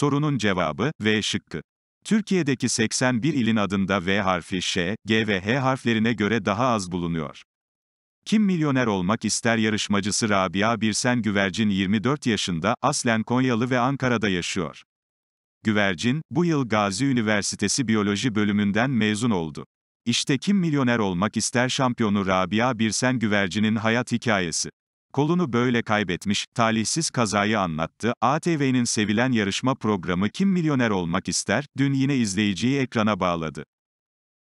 Sorunun cevabı, V şıkkı. Türkiye'deki 81 ilin adında V harfi Ş, G ve H harflerine göre daha az bulunuyor. Kim Milyoner Olmak ister yarışmacısı Rabia Birsen Güvercin 24 yaşında, aslen Konyalı ve Ankara'da yaşıyor. Güvercin, bu yıl Gazi Üniversitesi Biyoloji bölümünden mezun oldu. İşte Kim Milyoner Olmak ister şampiyonu Rabia Birsen Güvercin'in hayat hikayesi. Kolunu böyle kaybetmiş, talihsiz kazayı anlattı. ATV'nin sevilen yarışma programı Kim Milyoner Olmak İster, dün yine izleyiciyi ekrana bağladı.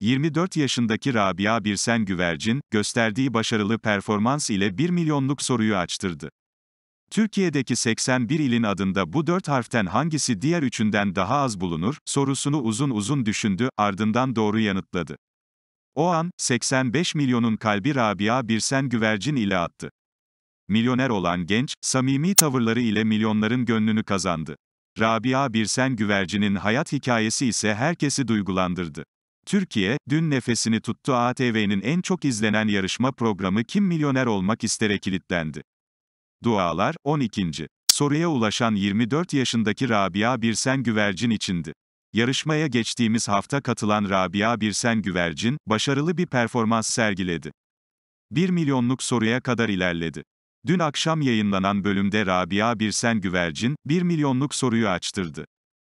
24 yaşındaki Rabia Birsen Güvercin, gösterdiği başarılı performans ile 1 milyonluk soruyu açtırdı. Türkiye'deki 81 ilin adında bu dört harften hangisi diğer üçünden daha az bulunur, sorusunu uzun uzun düşündü, ardından doğru yanıtladı. O an, 85 milyonun kalbi Rabia Birsen Güvercin ile attı milyoner olan genç, samimi tavırları ile milyonların gönlünü kazandı. Rabia Birsen Güvercin'in hayat hikayesi ise herkesi duygulandırdı. Türkiye, dün nefesini tuttu ATV'nin en çok izlenen yarışma programı Kim Milyoner Olmak İster'e kilitlendi. Dualar, 12. Soruya ulaşan 24 yaşındaki Rabia Birsen Güvercin içindi. Yarışmaya geçtiğimiz hafta katılan Rabia Birsen Güvercin, başarılı bir performans sergiledi. 1 milyonluk soruya kadar ilerledi. Dün akşam yayınlanan bölümde Rabia Birsen Güvercin, 1 milyonluk soruyu açtırdı.